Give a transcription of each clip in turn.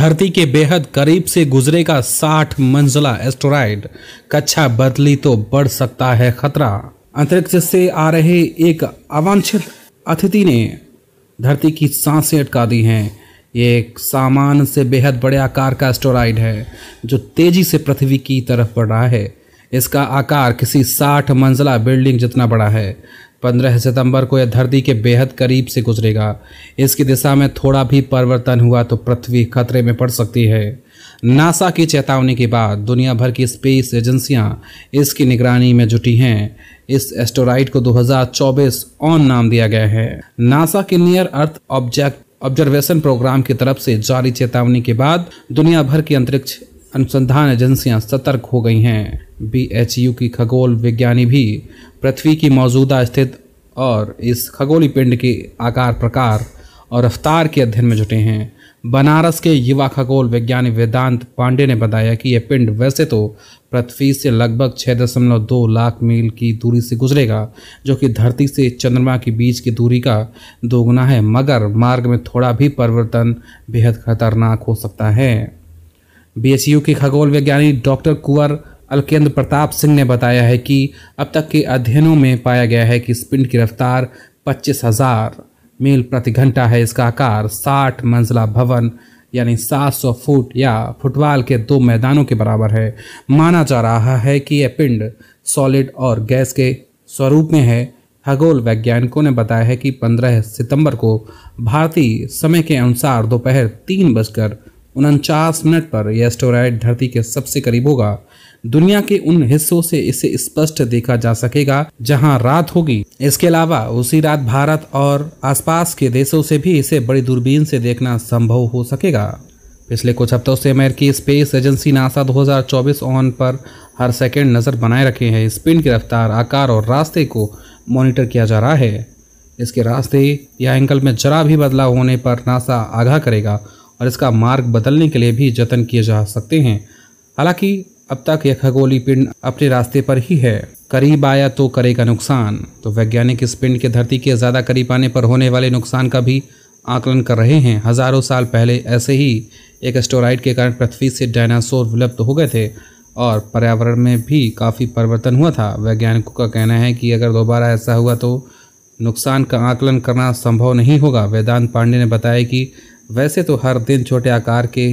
धरती के बेहद करीब से गुजरे का 60 मंजिला एस्टोराइड कक्षा बदली तो बढ़ सकता है खतरा अंतरिक्ष से आ रहे एक अवांछित अतिथि ने धरती की सांसें अटका दी हैं ये एक सामान से बेहद बड़े आकार का एस्टोराइड है जो तेजी से पृथ्वी की तरफ बढ़ रहा है इसका आकार किसी 60 मंजिला बिल्डिंग जितना बड़ा है पंद्रह सितंबर को यह धरती के बेहद करीब से गुजरेगा इसकी दिशा में थोड़ा भी परिवर्तन हुआ तो पृथ्वी खतरे में पड़ सकती है नासा की चेतावनी के बाद दुनिया भर की स्पेस एजेंसियां इसकी निगरानी में जुटी हैं इस एस्टोराइड को 2024 ऑन नाम दिया गया है नासा के near earth object observation program की तरफ से जारी चेतावनी के बाद दुनिया भर की अंतरिक्ष अनुसंधान एजेंसियां सतर्क हो गई हैं बीएचयू की खगोल विज्ञानी भी पृथ्वी की मौजूदा स्थित और इस खगोली पिंड के आकार प्रकार और रफ्तार के अध्ययन में जुटे हैं बनारस के युवा खगोल वैज्ञानिक वेदांत पांडे ने बताया कि यह पिंड वैसे तो पृथ्वी से लगभग छः दशमलव दो लाख मील की दूरी से गुजरेगा जो कि धरती से चंद्रमा के बीच की दूरी का दोगुना है मगर मार्ग में थोड़ा भी परिवर्तन बेहद खतरनाक हो सकता है बीएसयू के खगोल वैज्ञानिक डॉक्टर कुंवर अलकेंद्र प्रताप सिंह ने बताया है कि अब तक के अध्ययनों में पाया गया है कि इस पिंड की रफ्तार पच्चीस हजार मील प्रति घंटा है इसका आकार साठ मंजिला भवन यानी 700 फुट या फुटबॉल के दो मैदानों के बराबर है माना जा रहा है कि यह पिंड सॉलिड और गैस के स्वरूप में है खगोल वैज्ञानिकों ने बताया है कि 15 सितंबर को भारतीय समय के अनुसार दोपहर तीन बजकर उनचास मिनट पर यह स्टेरॉयड धरती के सबसे करीब होगा दुनिया के उन हिस्सों से इसे स्पष्ट देखा जा सकेगा जहां रात होगी इसके अलावा उसी रात भारत और आसपास के देशों से भी इसे बड़ी दूरबीन से देखना संभव हो सकेगा पिछले कुछ हफ्तों से अमेरिकी स्पेस एजेंसी नासा 2024 ऑन पर हर सेकंड नज़र बनाए रखे हैं स्पिन की रफ्तार आकार और रास्ते को मॉनिटर किया जा रहा है इसके रास्ते या एंगल में जरा भी बदलाव होने पर नासा आगाह करेगा और इसका मार्ग बदलने के लिए भी जतन किए जा सकते हैं हालांकि अब तक यह खगोली पिंड अपने रास्ते पर ही है करीब आया तो करेगा नुकसान तो वैज्ञानिक इस पिंड के धरती के ज़्यादा करीब आने पर होने वाले नुकसान का भी आकलन कर रहे हैं हज़ारों साल पहले ऐसे ही एक एस्टोराइड के कारण पृथ्वी से डायनासोर विलुप्त हो गए थे और पर्यावरण में भी काफ़ी परिवर्तन हुआ था वैज्ञानिकों का कहना है कि अगर दोबारा ऐसा हुआ तो नुकसान का आकलन करना संभव नहीं होगा वेदांत पांडे ने बताया कि वैसे तो हर दिन छोटे आकार के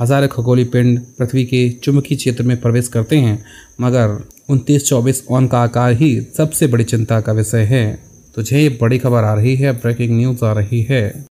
हज़ारों खगोली पिंड पृथ्वी के चुंबकीय क्षेत्र में प्रवेश करते हैं मगर उनतीस चौबीस ऑन का आकार ही सबसे बड़ी चिंता का विषय है तुझे तो बड़ी खबर आ रही है ब्रेकिंग न्यूज़ आ रही है